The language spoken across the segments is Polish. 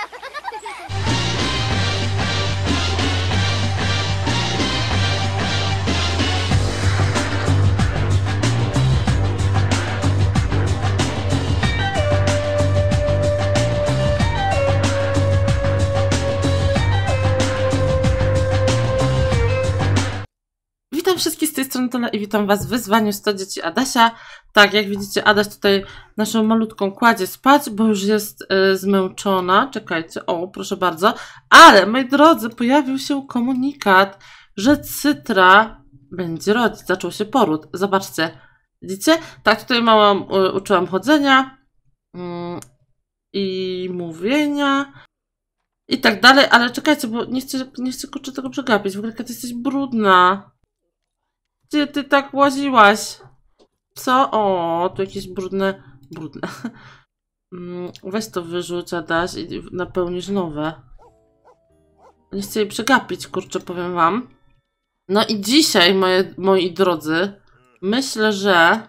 ハハハハ No tyle i witam Was w wyzwaniu 100 dzieci Adasia. Tak, jak widzicie, Adaś tutaj naszą malutką kładzie spać, bo już jest y, zmęczona. Czekajcie, o, proszę bardzo. Ale, moi drodzy, pojawił się komunikat, że Cytra będzie rodzić. Zaczął się poród. Zobaczcie, widzicie? Tak, tutaj mała y, uczyłam chodzenia y, i mówienia i tak dalej, ale czekajcie, bo nie chcę, nie chcę kurczę tego przegapić. W ogóle, kiedy jesteś brudna. Gdzie ty tak łaziłaś? Co? O, tu jakieś brudne... Brudne. Mm, weź to wyrzuć, Adaś, i napełnisz nowe. Nie chcę jej przegapić, kurczę, powiem wam. No i dzisiaj, moje, moi drodzy, myślę, że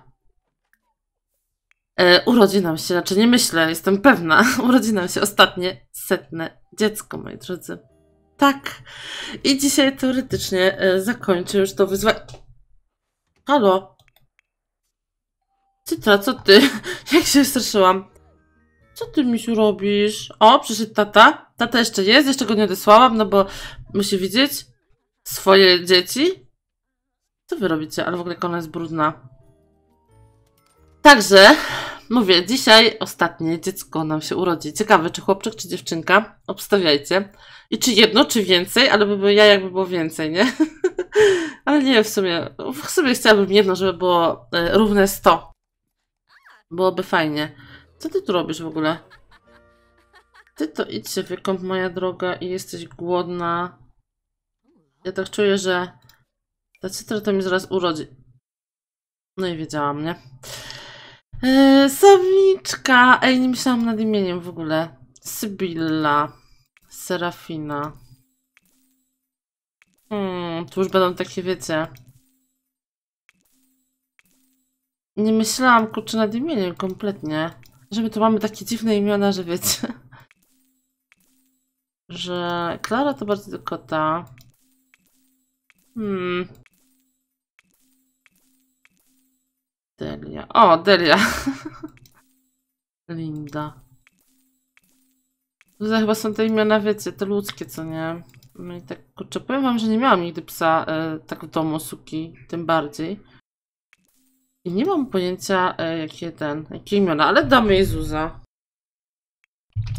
e, urodzi nam się, znaczy nie myślę, jestem pewna, urodzi nam się ostatnie setne dziecko, moi drodzy. Tak. I dzisiaj teoretycznie e, zakończę już to wyzwanie. Halo? Cytra, co ty? Jak się straszyłam. Co ty, mi się robisz? O, przyszedł tata. Tata jeszcze jest, jeszcze go nie odesłałam, no bo musi widzieć swoje dzieci. Co wy robicie? Ale w ogóle kona jest brudna. Także, mówię, dzisiaj ostatnie dziecko nam się urodzi. Ciekawe, czy chłopczyk, czy dziewczynka. Obstawiajcie. I czy jedno, czy więcej, ale by było ja, jakby było więcej, nie? Ale nie, w sumie, w sumie chciałabym jedno, żeby było e, równe 100. Byłoby fajnie. Co ty tu robisz w ogóle? Ty to idź się wykąp, moja droga, i jesteś głodna. Ja tak czuję, że ta cytra to mi zaraz urodzi. No i wiedziałam, nie? Yy, e, Samiczka! Ej, nie myślałam nad imieniem w ogóle. Sybilla. Serafina. Hmm, tu już będą takie, wiecie... Nie myślałam, kurczę, nad imieniem kompletnie. Żeby tu mamy takie dziwne imiona, że wiecie... że Klara to bardzo tylko ta. Hmm. Delia. O, Delia. Linda. Tutaj chyba są te imiona, wiecie, te ludzkie, co nie? No tak, kurczę, powiem wam, że nie miałam nigdy psa e, tak w domu, suki, tym bardziej. I nie mam pojęcia, e, jakie ten, jakie imiona, ale damy jej Zuza.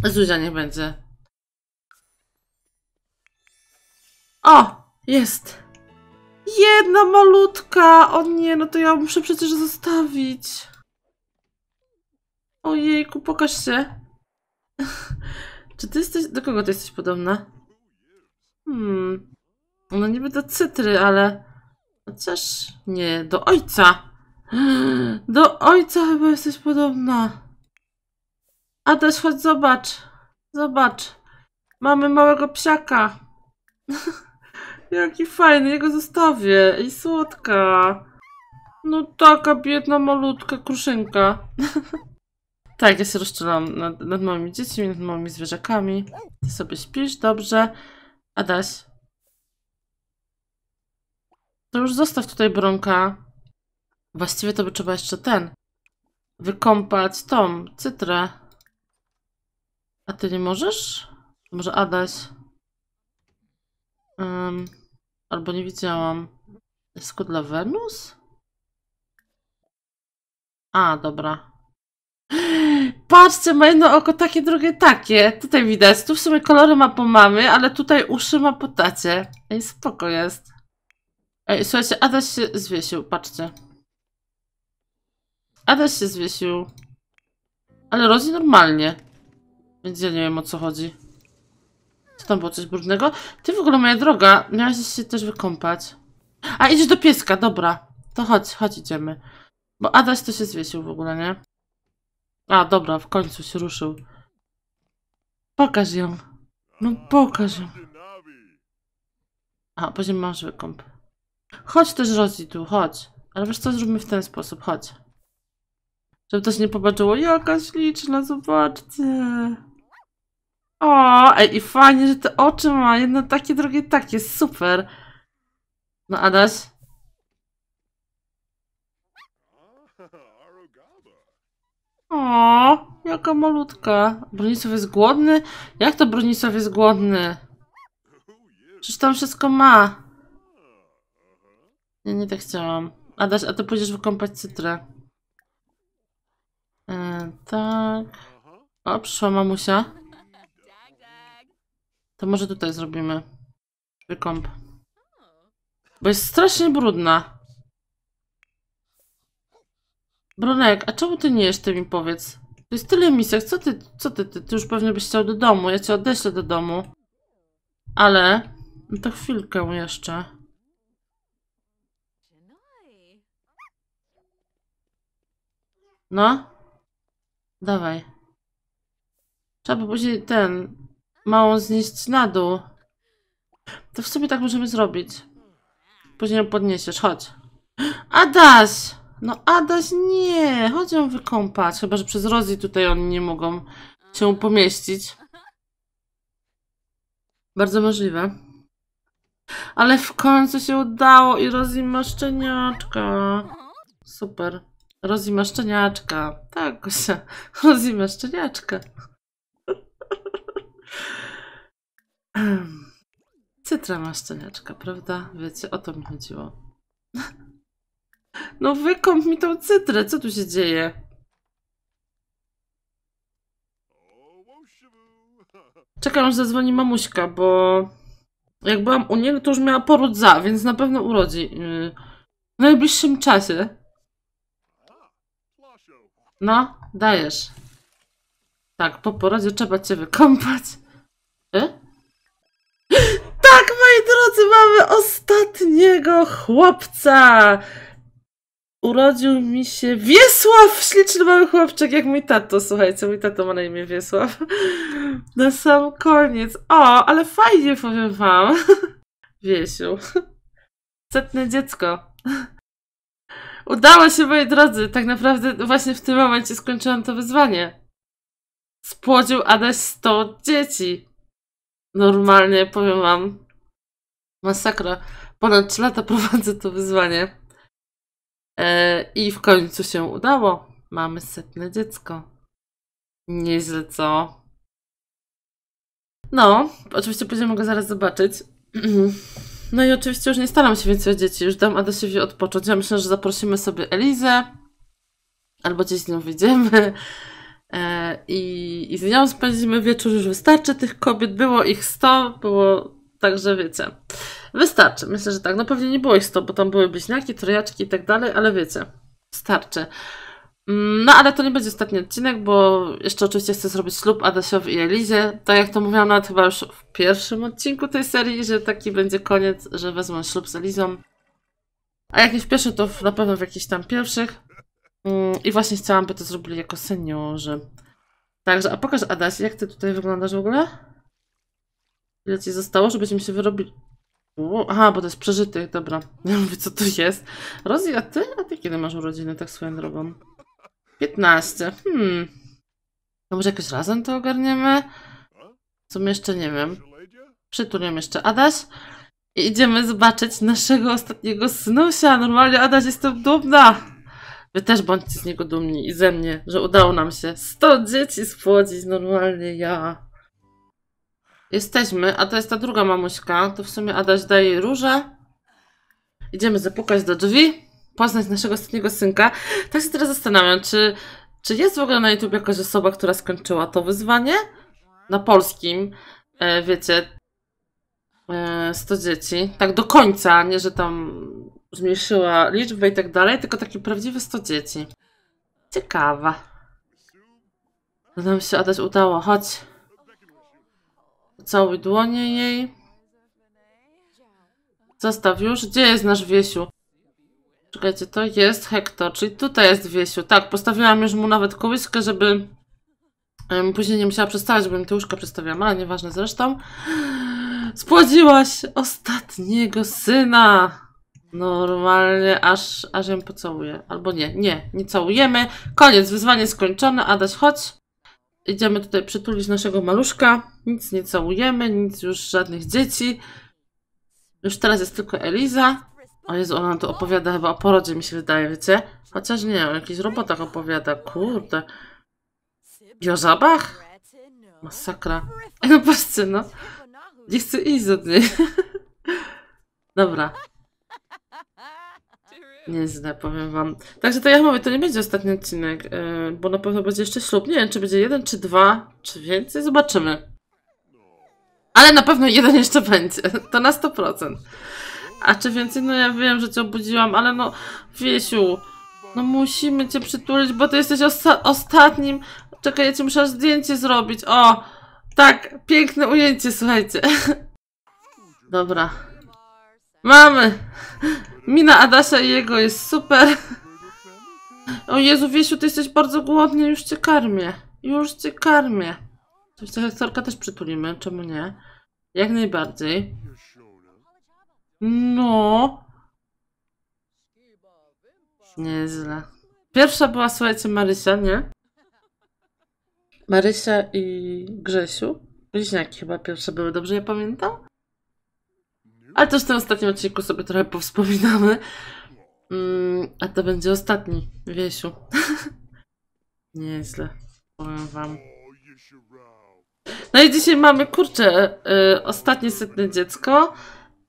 Zuzia niech będzie. O! Jest! Jedna malutka! O nie, no to ja muszę przecież zostawić. Ojejku, pokaż się. Czy ty jesteś... Do kogo ty jesteś podobna? Hmm. No niby do cytry, ale... Chociaż nie, do ojca. Do ojca chyba jesteś podobna. A też chodź zobacz. Zobacz. Mamy małego psiaka. Jaki fajny, jego zostawię. I słodka. No taka biedna, malutka kruszynka. tak, ja się rozczulam nad, nad moimi dziećmi, nad moimi zwierzakami. Ty sobie śpisz, dobrze. Adaś. To no już zostaw tutaj Bronka. Właściwie to by trzeba jeszcze ten. Wykąpać tą, cytrę. A ty nie możesz? Może Adaś? Um, albo nie widziałam. Jest dla Wenus? A, dobra patrzcie, ma jedno oko takie, drugie takie. Tutaj widać, tu w sumie kolory ma po mamy, ale tutaj uszy ma po tacie. Ej, spoko jest. Ej, słuchajcie, Adaś się zwiesił, patrzcie. Adaś się zwiesił. Ale rodzi normalnie. Więc ja nie wiem o co chodzi. Co tam było coś brudnego? Ty w ogóle, moja droga, miałaś się też wykąpać. A, idziesz do pieska, dobra. To chodź, chodź, idziemy. Bo Adaś to się zwiesił w ogóle, nie? A, dobra, w końcu się ruszył. Pokaż ją. No pokaż ją. A, poziom masz wykąp. Chodź też Rosie tu, chodź. Ale wiesz co, zróbmy w ten sposób, chodź. Żeby to się nie popatrzyło. Jaka śliczna, zobaczcie. O, ej, i fajnie, że te oczy ma. Jedno takie, drugie takie, super. No Adaś, O, jaka malutka. Brunisław jest głodny? Jak to Brunisław jest głodny? Przecież tam wszystko ma. Nie, nie tak chciałam. Adaś, a ty pójdziesz wykąpać cytrę. E, tak. O, przyszła mamusia. To może tutaj zrobimy wykąp. Bo jest strasznie brudna. Bronek, a czemu ty nie jesz, ty mi powiedz? To jest tyle misek, co ty, co ty, ty, ty już pewnie byś chciał do domu, ja cię odeślę do domu. Ale, no to chwilkę jeszcze. No. Dawaj. Trzeba by później ten, małą znieść na dół. To w sumie tak możemy zrobić. Później ją podniesiesz, chodź. Adaś! No Adaś nie, chodź ją wykąpać, chyba że przez Rozi tutaj oni nie mogą się pomieścić. Bardzo możliwe. Ale w końcu się udało i Rozi ma szczeniaczka. Super. Rozi ma szczeniaczka. Tak, Gosia. Rozi ma szczeniaczka. Cytra ma szczeniaczka, prawda? Wiecie, o to mi chodziło. No wykąp mi tą cytrę, co tu się dzieje? Czekam, aż zadzwoni mamuśka, bo jak byłam u niej, no to już miała poród za, więc na pewno urodzi yy, w najbliższym czasie. No, dajesz. Tak, po porodzie trzeba cię wykąpać. E? Tak, moi drodzy, mamy ostatniego chłopca! Urodził mi się Wiesław, śliczny mały chłopczyk, jak mój tato, słuchajcie, mój tato ma na imię Wiesław. Na sam koniec. O, ale fajnie powiem wam. Wiesiu. Setne dziecko. Udało się, moi drodzy. Tak naprawdę właśnie w tym momencie skończyłam to wyzwanie. Spłodził Adaś 100 dzieci. Normalnie, powiem wam. Masakra. Ponad 3 lata prowadzę to wyzwanie. E, I w końcu się udało. Mamy setne dziecko. Nieźle, co? No, oczywiście będziemy go zaraz zobaczyć. No i oczywiście już nie staram się więcej o dzieci, już dam Adasiowi odpocząć. Ja myślę, że zaprosimy sobie Elizę, albo gdzieś z nią wyjdziemy e, i, i z nią spędzimy wieczór. Już wystarczy tych kobiet, było ich 100, było także wiecie. Wystarczy, myślę, że tak. No pewnie nie było ich 100, bo tam były bliźniaki, trojaczki i tak dalej, ale wiecie, wystarczy. Mm, no ale to nie będzie ostatni odcinek, bo jeszcze oczywiście chcę zrobić ślub Adasiowi i Elizie. Tak jak to mówiłam nawet chyba już w pierwszym odcinku tej serii, że taki będzie koniec, że wezmę ślub z Elizą. A jak nie w pierwszym, to na pewno w jakichś tam pierwszych. Mm, I właśnie chciałam, by to zrobili jako seniorzy. Także, a pokaż Adaś, jak ty tutaj wyglądasz w ogóle? Ile ci zostało, żebyśmy się wyrobili? aha, bo to jest przeżyty. dobra. Ja mówię, co to jest. Rozi, a ty? A ty kiedy masz urodziny, tak swoją drogą? 15. Hmm. No może jakoś razem to ogarniemy? Co jeszcze nie wiem. Przytuliam jeszcze Adaś. I idziemy zobaczyć naszego ostatniego snusia. Normalnie Adaś, jestem dumna. Wy też bądźcie z niego dumni i ze mnie, że udało nam się 100 dzieci spłodzić. Normalnie ja. Jesteśmy, a to jest ta druga mamuśka. To w sumie Adaś daje róże. Idziemy zapukać do drzwi, poznać naszego ostatniego synka. Tak się teraz zastanawiam, czy, czy jest w ogóle na YouTube jakaś osoba, która skończyła to wyzwanie? Na polskim, e, wiecie, e, 100 dzieci. Tak do końca, nie że tam zmniejszyła liczbę i tak dalej, tylko takie prawdziwe 100 dzieci. Ciekawa. No nam się Adaś udało, chodź. Całuj dłonie jej. Zostaw już. Gdzie jest nasz Wiesiu? Czekajcie, to jest Hektor, czyli tutaj jest Wiesiu. Tak, postawiłam już mu nawet kołyskę, żeby um, później nie musiała przestawać, bo mi tę łóżkę przestawiam, ale nieważne zresztą. Spłodziłaś ostatniego syna! Normalnie, aż, aż ją pocałuję. Albo nie, nie, nie całujemy. Koniec, wyzwanie skończone. Adaś, chodź. Idziemy tutaj przytulić naszego maluszka. Nic nie całujemy, nic już żadnych dzieci. Już teraz jest tylko Eliza. O Jezu, ona tu opowiada chyba o porodzie, mi się wydaje, wiecie? Chociaż nie, o jakichś robotach opowiada, kurde. I o zabach? Masakra. No patrzcie, no. Nie chcę iść od niej. Dobra, Nieźle, powiem wam. Także to ja mówię, to nie będzie ostatni odcinek, e, bo na pewno będzie jeszcze ślub. Nie wiem, czy będzie jeden, czy dwa, czy więcej, zobaczymy. Ale na pewno jeden jeszcze będzie, to na 100%. A czy więcej? No ja wiem, że cię obudziłam, ale no, Wiesiu, no musimy cię przytulić, bo ty jesteś osta ostatnim... Czekaj, ja ci muszę zdjęcie zrobić, o! Tak, piękne ujęcie, słuchajcie. Dobra. Mamy! Mina Adasia i jego jest super. O Jezu, Wiesiu, ty jesteś bardzo głodny, już cię karmię. Już cię karmię. Sektorka też przytulimy, czemu nie? Jak najbardziej. No. Nieźle. Pierwsza była, słuchajcie, Marysia, nie? Marysia i Grzesiu. Bliźniaki chyba pierwsze były, dobrze ja pamiętam? Ale też w tym ostatnim odcinku sobie trochę powspominamy. Mm, a to będzie ostatni, Wiesiu. Nieźle, powiem wam. No i dzisiaj mamy, kurczę, e, e, ostatnie setne dziecko.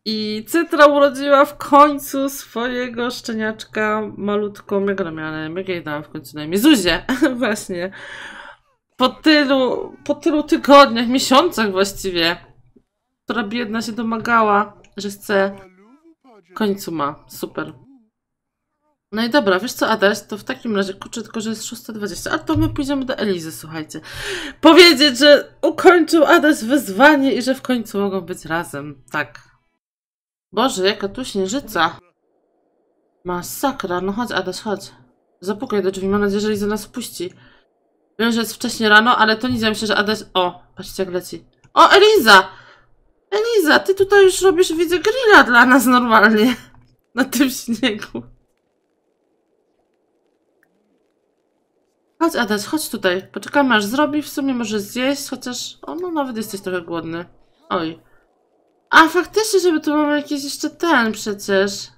I Cytra urodziła w końcu swojego szczeniaczka malutką, jak ona miała na jak jej dała w końcu na imię, Zuzie, właśnie. Po tylu, po tylu tygodniach, miesiącach właściwie, która biedna się domagała że chce końcu ma. Super. No i dobra, wiesz co, Adaś, to w takim razie, kurczę, tylko że jest 6.20, a to my pójdziemy do Elizy, słuchajcie. Powiedzieć, że ukończył Adaś wyzwanie i że w końcu mogą być razem, tak. Boże, jaka tu śnieżyca. Masakra, no chodź Adaś, chodź. Zapukaj do drzwi, mam nadzieję, że Eliza nas puści. Wiem, że jest wcześnie rano, ale to nie ja myślę, że Adaś... O, patrzcie jak leci. O, Eliza! Eliza, ty tutaj już robisz, widzę, grilla dla nas normalnie. Na tym śniegu. Chodź, adas, chodź tutaj. Poczekamy, aż zrobi. W sumie może zjeść, chociaż... O, no nawet jesteś trochę głodny. Oj. A, faktycznie, żeby tu mamy jakiś jeszcze ten przecież.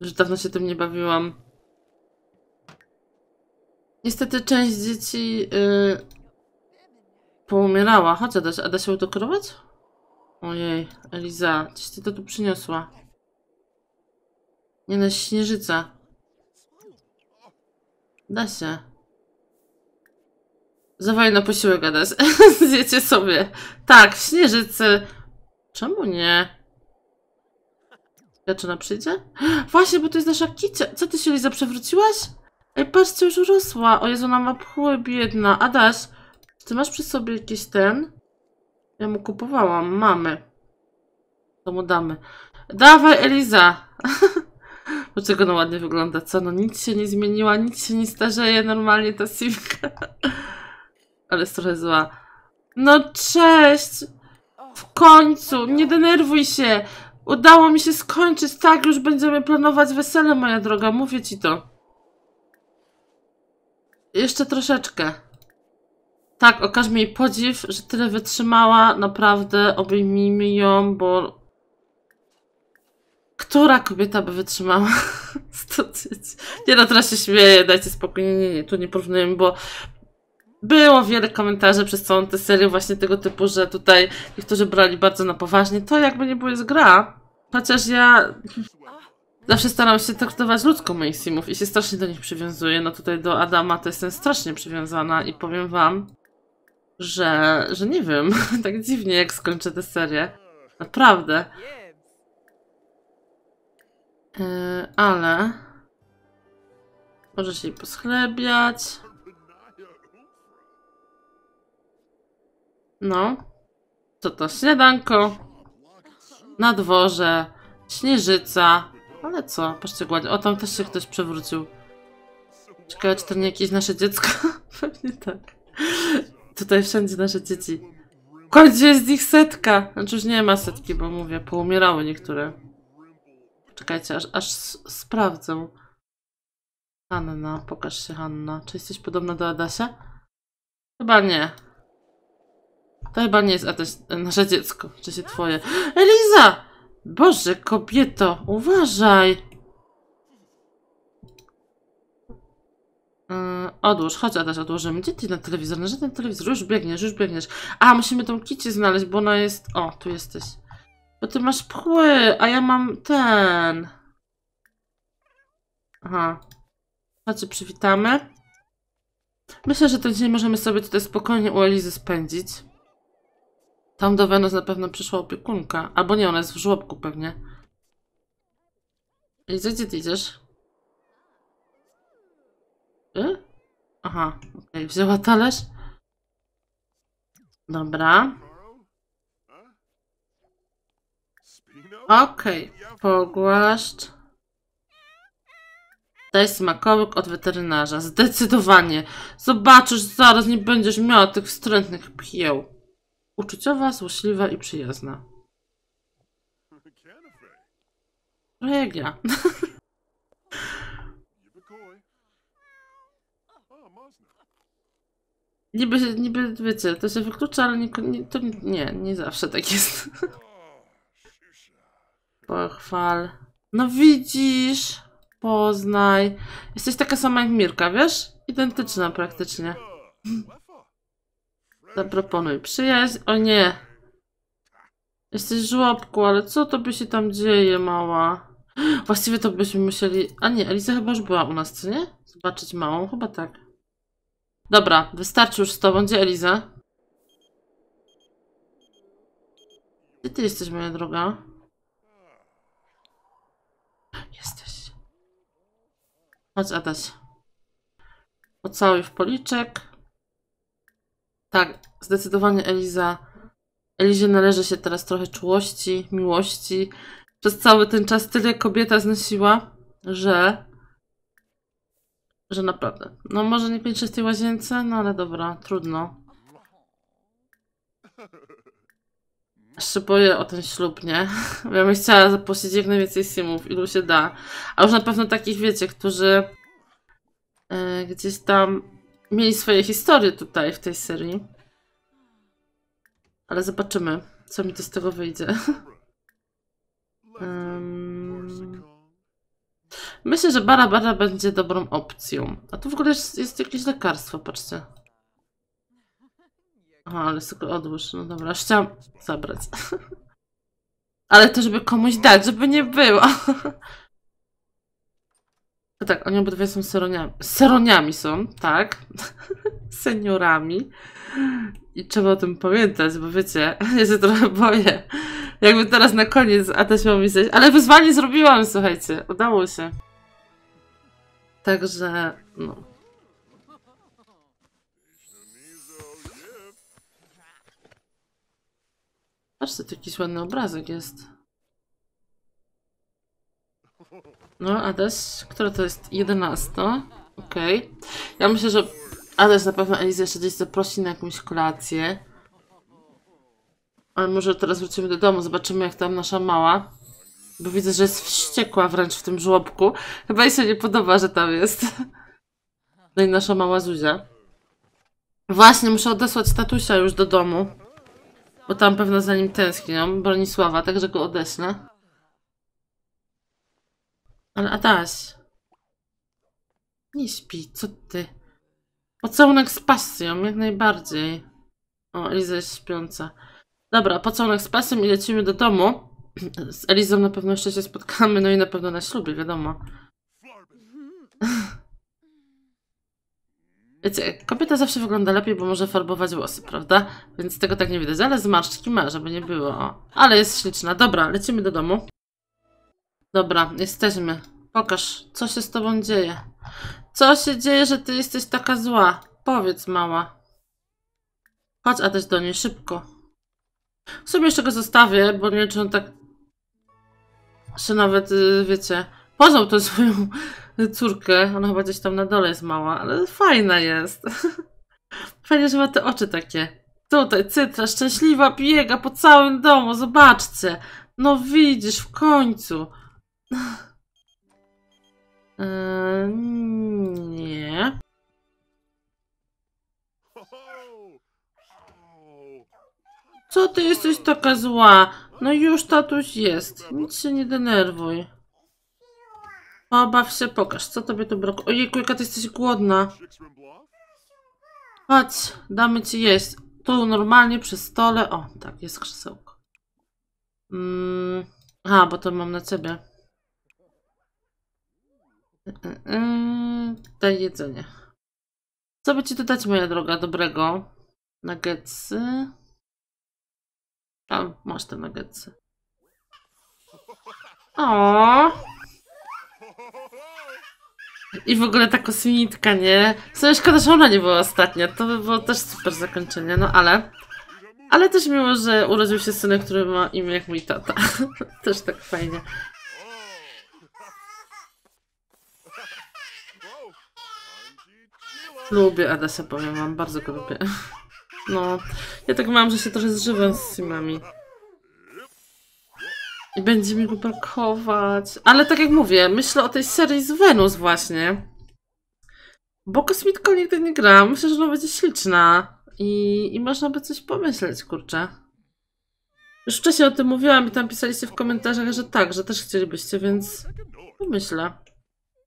Już dawno się tym nie bawiłam. Niestety część dzieci... Yy Poumierała. Chodź, Adasia. Adasia udokorować? Ojej, Eliza, coś ty to tu przyniosła. Nie na śnieżyca. Da się. Zawaj na posiłek, Adaś. Zjecie sobie. Tak, w śnieżycy. Czemu nie? Ja czy ona przyjdzie? Właśnie, bo to jest nasza kicia. Co ty się, Eliza, przewróciłaś? Ej, patrzcie, już urosła. O Jezu, ona ma pchły, biedna. Adaś, czy masz przy sobie jakiś ten? Ja mu kupowałam. Mamy. To mu damy. Dawaj, Eliza! Dlaczego no ładnie wygląda? Co? No nic się nie zmieniła, nic się nie starzeje. Normalnie ta simka. Ale jest trochę zła. No cześć! W końcu! Nie denerwuj się! Udało mi się skończyć. Tak, już będziemy planować wesele, moja droga. Mówię ci to. Jeszcze troszeczkę. Tak, mi jej podziw, że tyle wytrzymała. Naprawdę obejmijmy ją, bo... Która kobieta by wytrzymała? nie no, teraz się śmieję, dajcie spokój. Nie, nie, nie, tu nie porównujemy, bo było wiele komentarzy przez całą tę serię właśnie tego typu, że tutaj niektórzy brali bardzo na poważnie. To jakby nie było jest gra. Chociaż ja zawsze staram się traktować ludzko moich simów i się strasznie do nich przywiązuję. No tutaj do Adama to jestem strasznie przywiązana i powiem wam, że, że nie wiem, tak dziwnie jak skończę tę serię. Naprawdę. Yy, ale... Może się jej poschlebiać. No. Co to? Śniadanko. Na dworze. Śnieżyca. Ale co? Patrzcie gładnie. O, tam też się ktoś przewrócił. Czekaj, czy to nie jakieś nasze dziecko? Pewnie tak. Tutaj wszędzie nasze dzieci. W jest ich setka! Znaczy już nie ma setki, bo mówię, poumierały niektóre. Czekajcie, aż, aż sprawdzę. Hanna, pokaż się Hanna. Czy jesteś podobna do Adasia? Chyba nie. To chyba nie jest Adaś, nasze dziecko, czy się twoje. Eliza! Boże, kobieto, uważaj! Yy, odłóż, chodź Adaś, odłożymy. Gdzie ty na telewizor? Na żaden telewizor. Już biegniesz, już biegniesz. A, musimy tą kicie znaleźć, bo ona jest... O, tu jesteś. Bo ty masz pchły, a ja mam ten... Aha. Chodźcie, przywitamy. Myślę, że ten dzień możemy sobie tutaj spokojnie u Elizy spędzić. Tam do Wenus na pewno przyszła opiekunka. Albo nie, ona jest w żłobku pewnie. Eliza, gdzie ty idziesz? Y? Aha, okej, okay. wzięła talerz. Dobra. Okej, okay. pogłaszcz. Daj smakołyk od weterynarza. Zdecydowanie. Zobaczysz, zaraz nie będziesz miała tych wstrętnych pieł. Uczuciowa, złośliwa i przyjazna. Regia. Niby, niby wiecie, to się wyklucza, ale nie, nie, to nie, nie zawsze tak jest. Pochwal. No widzisz, poznaj. Jesteś taka sama jak Mirka, wiesz? Identyczna praktycznie. Zaproponuj przyjaźń. O nie. Jesteś w żłobku, ale co to by się tam dzieje, mała? Właściwie to byśmy musieli... A nie, Eliza chyba już była u nas, co nie? Zobaczyć małą, chyba tak. Dobra, wystarczy już z tobą. Gdzie Eliza? Gdzie ty jesteś, moja droga? Jesteś. Chodź, Adaś. Pocałuj w policzek. Tak, zdecydowanie Eliza. Elizie należy się teraz trochę czułości, miłości. Przez cały ten czas tyle kobieta znosiła, że że naprawdę. No może nie pięć tej łazience, no ale dobra, trudno. Jeszcze o ten ślub, nie? Bo ja bym chciała zaprosić jak najwięcej simów, ilu się da. A już na pewno takich, wiecie, którzy yy, gdzieś tam mieli swoje historie tutaj w tej serii. Ale zobaczymy, co mi to z tego wyjdzie. um... Myślę, że barabara będzie dobrą opcją. A tu w ogóle jest, jest jakieś lekarstwo, patrzcie. Aha, ale tylko odłóż. No dobra, chciałam zabrać. ale to, żeby komuś dać, żeby nie było. tak, oni obydwie są seroniami. Seroniami są, tak. Seniorami. I trzeba o tym pamiętać, bo wiecie, ja się trochę boję. Jakby teraz na koniec Adaś miał mi zejść. Ale wyzwanie zrobiłam, słuchajcie. Udało się. Także, no. Patrzcie, to jakiś ładny obrazek jest. No, Ades, która to jest? 11. Okej. Okay. Ja myślę, że Ades na pewno Elizę jeszcze gdzieś zaprosi na jakąś kolację. Ale może teraz wrócimy do domu, zobaczymy jak tam nasza mała. Bo widzę, że jest wściekła wręcz w tym żłobku. Chyba jej się nie podoba, że tam jest. No i nasza mała Zuzia. Właśnie, muszę odesłać tatusia już do domu. Bo tam pewno za nim tęsknią. Bronisława, także go odeślę. Ale Adaś. Nie śpi, co ty? Pocałunek z pasją, jak najbardziej. O, Iza jest śpiąca. Dobra, pocałunek z pasją i lecimy do domu. Z Elizą na pewno jeszcze się spotkamy, no i na pewno na ślubie, wiadomo. Wiecie, kobieta zawsze wygląda lepiej, bo może farbować włosy, prawda? Więc tego tak nie widać, ale zmarszczki ma, żeby nie było. Ale jest śliczna. Dobra, lecimy do domu. Dobra, jesteśmy. Pokaż, co się z tobą dzieje. Co się dzieje, że ty jesteś taka zła? Powiedz, mała. Chodź, a też do niej szybko. W sumie jeszcze go zostawię, bo nie wiem, czy on tak że nawet, y, wiecie, poznał tę swoją córkę. Ona chyba gdzieś tam na dole jest mała, ale fajna jest. Fajnie, że ma te oczy takie. Tutaj Cytra szczęśliwa biega po całym domu, zobaczcie. No widzisz, w końcu. Eee, nie. Co ty jesteś taka zła? No już tatuś jest. Nic się nie denerwuj. Obaw się, pokaż. Co tobie tu brakuje? Ojejku, jaka ty jesteś głodna. Chodź, damy ci jeść. Tu normalnie przy stole. O, tak, jest krzesełko. Mm. A, bo to mam na ciebie. Mm, mm, mm, daj jedzenie. Co by ci tu dać, moja droga, dobrego? Nuggetsy. A, masz te nuggetsy. O. I w ogóle ta kosmitka, nie? W sumie szkoda, że ona nie była ostatnia. To by było też super zakończenie, no ale... Ale też miło, że urodził się synek, który ma imię jak mój tata. też tak fajnie. Lubię Adesa, powiem wam, bardzo go lubię. No. Ja tak mam, że się trochę zżywam z simami. I będzie mi go brakować. Ale tak jak mówię, myślę o tej serii z Venus właśnie. Bo kosmitką nigdy nie gram. Myślę, że ona będzie śliczna. I, I można by coś pomyśleć, kurczę. Już wcześniej o tym mówiłam i tam pisaliście w komentarzach, że tak, że też chcielibyście, więc pomyślę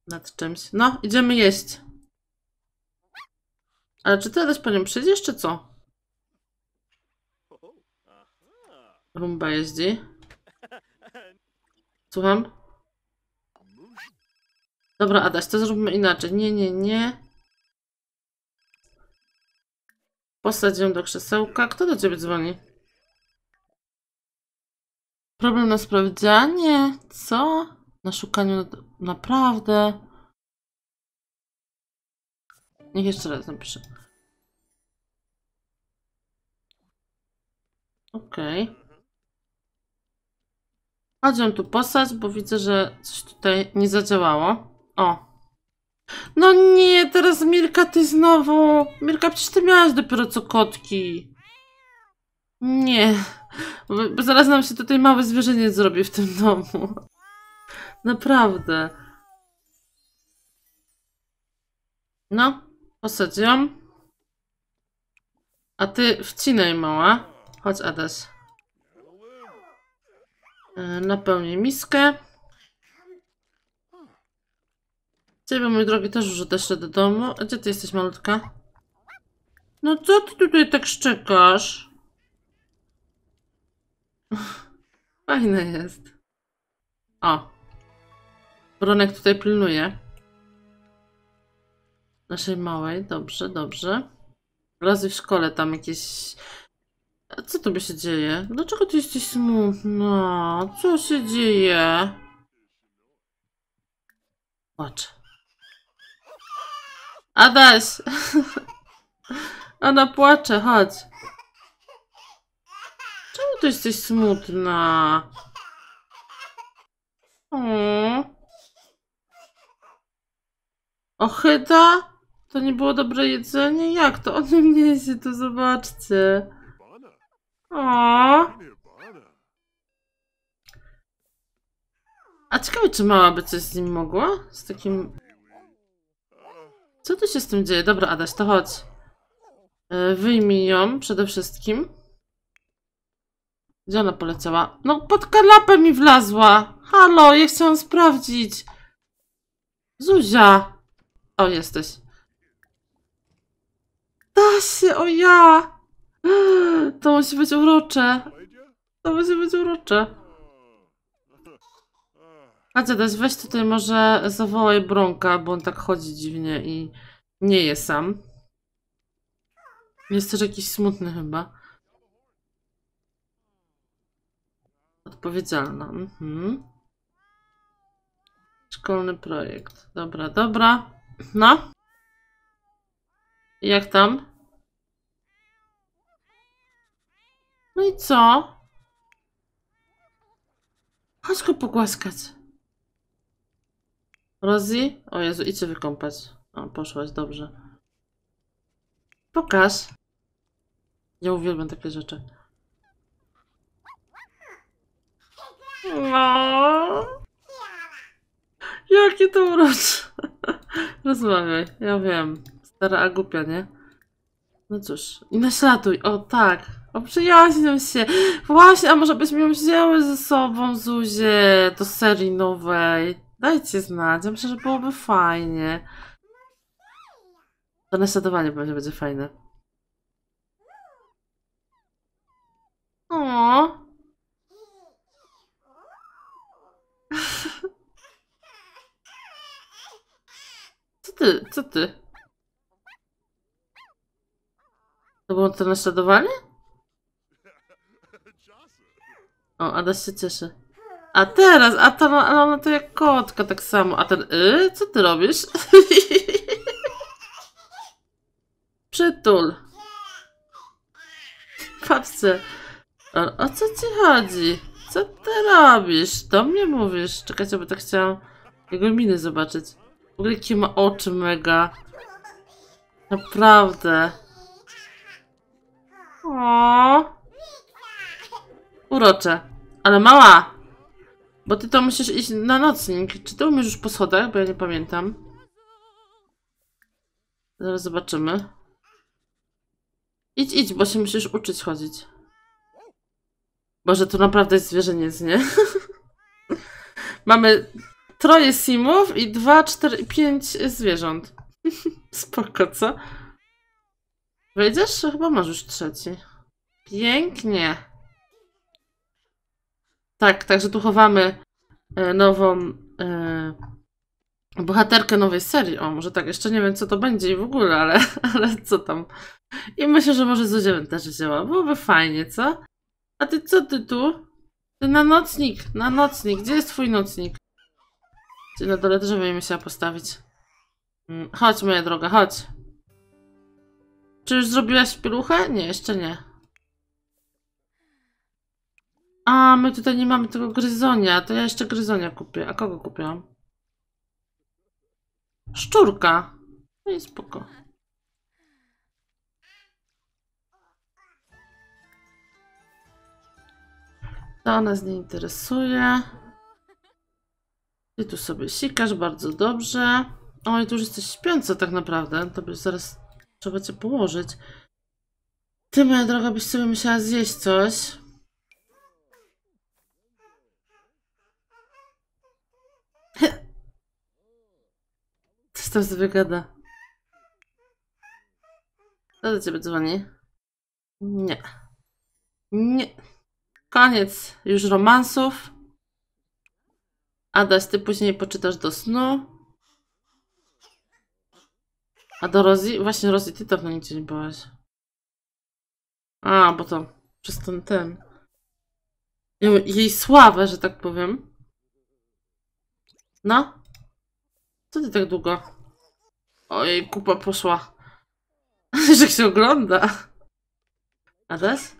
nad czymś. No, idziemy jeść. Ale czy ty też po nią przyjdziesz, czy co? Rumba jeździ. Słucham? Dobra, Adaś, to zróbmy inaczej. Nie, nie, nie. Posadź ją do krzesełka. Kto do ciebie dzwoni? Problem na sprawdzianie? Co? Na szukaniu... Naprawdę? Niech jeszcze raz napiszę. Okej. Okay. Chodź ją tu posać, bo widzę, że coś tutaj nie zadziałało. O. No nie, teraz Mirka, ty znowu. Mirka, przecież ty miałaś dopiero co kotki. Nie. Bo zaraz nam się tutaj małe zwierzenie zrobi w tym domu. Naprawdę. No, posadź ją. A ty wcinaj mała. Chodź Ades. E, napełnię miskę. Ciebie, mój drogi, też już odeślę do domu. A gdzie ty jesteś, malutka? No co ty tutaj tak szczekasz? Fajne jest. O. Bronek tutaj pilnuje. Naszej małej. Dobrze, dobrze. Razy w szkole tam jakieś a co tobie się dzieje? Dlaczego ty jesteś smutna? Co się dzieje? A Adaś! Ona płacze, chodź. Czemu ty jesteś smutna? Hmm. Ochyda? To nie było dobre jedzenie? Jak to? O nie się to zobaczcie. O. A ciekawe, czy mała by coś z nim mogła? Z takim... Co tu się z tym dzieje? Dobra, Adaś, to chodź. E, wyjmij ją przede wszystkim. Gdzie ona poleciała? No, pod kanapę mi wlazła! Halo, ja chciałam sprawdzić! Zuzia! O, jesteś. Da się, o ja! To musi być urocze. To musi być urocze. A Cedes, weź tutaj może zawołaj Bronka, bo on tak chodzi dziwnie i nie je sam. Jest też jakiś smutny chyba. Odpowiedzialna. Mhm. Szkolny projekt. Dobra, dobra. No. Jak tam? No i co? Chodź go pogłaskać. Rozy? O Jezu, idź się wykąpać. O, poszłaś, dobrze. Pokaż. Ja uwielbiam takie rzeczy. No. jaki to urocz. Rozmawiaj, ja wiem. Stara głupia, nie? No cóż. I naśladuj, o tak. Oprzyjaźnią się. Właśnie, a może byśmy ją wzięły ze sobą, Zuzie, do serii nowej. Dajcie znać, ja myślę, że byłoby fajnie. To naśladowanie pewnie będzie fajne. O. Co ty? Co ty? To było to naśladowanie? O, Adaś się cieszy. A teraz, a ta, ale no, ona no, no to jak kotka tak samo. A ten, y, co ty robisz? Przytul. Patrzcie. O, co ci chodzi? Co ty robisz? Do mnie mówisz? Czekajcie, bo tak chciałam jego miny zobaczyć. W ogóle jakie ma oczy mega. Naprawdę. O. Urocze. Ale mała! Bo ty to musisz iść na nocnik. Czy ty umiesz już po schodach? Bo ja nie pamiętam. Zaraz zobaczymy. Idź, idź, bo się musisz uczyć chodzić. Boże, to naprawdę jest zwierzeniec, nie? Mamy troje simów i dwa, cztery, pięć zwierząt. Spoko, co? Wejdziesz? Chyba masz już trzeci. Pięknie. Tak, także tu chowamy e, nową e, bohaterkę nowej serii. O, może tak, jeszcze nie wiem, co to będzie i w ogóle, ale, ale co tam. I myślę, że może Zuzia też wzięła. Byłoby fajnie, co? A ty co ty tu? Ty na nocnik, na nocnik. Gdzie jest twój nocnik? Czy na dole też będziemy musiała postawić. Mm, chodź, moja droga, chodź. Czy już zrobiłaś pieluchę? Nie, jeszcze nie. A, my tutaj nie mamy tego gryzonia. To ja jeszcze gryzonia kupię. A kogo kupiłam? Szczurka. No i spoko. To nas nie interesuje. Ty tu sobie sikasz bardzo dobrze. O, i tu już jesteś śpiąca tak naprawdę. To by zaraz trzeba cię położyć. Ty, moja droga, byś sobie musiała zjeść coś. to sobie gada? Kto do ciebie dzwoni? Nie. Nie. Koniec już romansów. Adaś, ty później poczytasz do snu. A do Rozi? Właśnie Rozi, ty dawno nic nie byłaś. A, bo to przez ten, ten. Jej sławę, że tak powiem. No. Co ty tak długo? Ojej, kupa poszła. Że się ogląda. Adaś?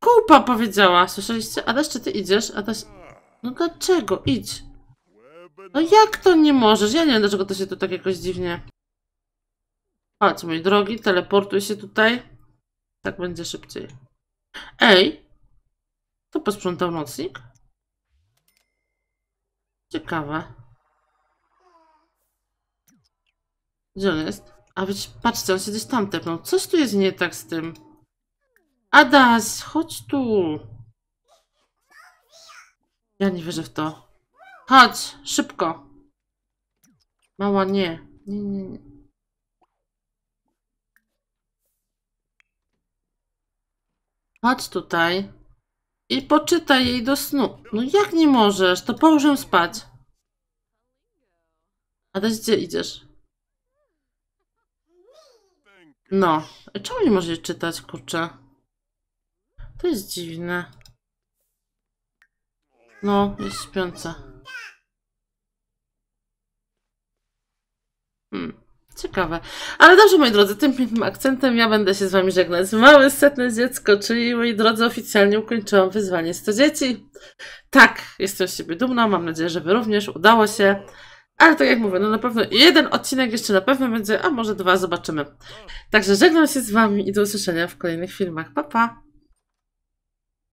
Kupa powiedziała, słyszeliście? Adaś, czy ty idziesz? Adaś... No dlaczego? Idź. No jak to nie możesz? Ja nie wiem, dlaczego to się tu tak jakoś dziwnie... Chodź, mój drogi, teleportuj się tutaj. Tak będzie szybciej. Ej! To posprzątał nocnik? Ciekawe. Gdzie on jest? A być, patrzcie, on się gdzieś tam tepnął. Coś tu jest nie tak z tym. Adas, chodź tu. Ja nie wierzę w to. Chodź, szybko. Mała, nie. Nie, nie, nie. Chodź tutaj. I poczytaj jej do snu. No jak nie możesz? To położę spać. Adas, gdzie idziesz? No. Czemu nie możesz czytać, kurczę? To jest dziwne. No, jest śpiąca. Hmm. Ciekawe. Ale dobrze, moi drodzy, tym pięknym akcentem ja będę się z wami żegnać. Małe setne dziecko, czyli, moi drodzy, oficjalnie ukończyłam wyzwanie 100 dzieci. Tak, jestem z siebie dumna, mam nadzieję, że wy również. Udało się. Ale tak jak mówię, no na pewno jeden odcinek jeszcze na pewno będzie, a może dwa, zobaczymy. Także żegnam się z Wami i do usłyszenia w kolejnych filmach. Pa, pa!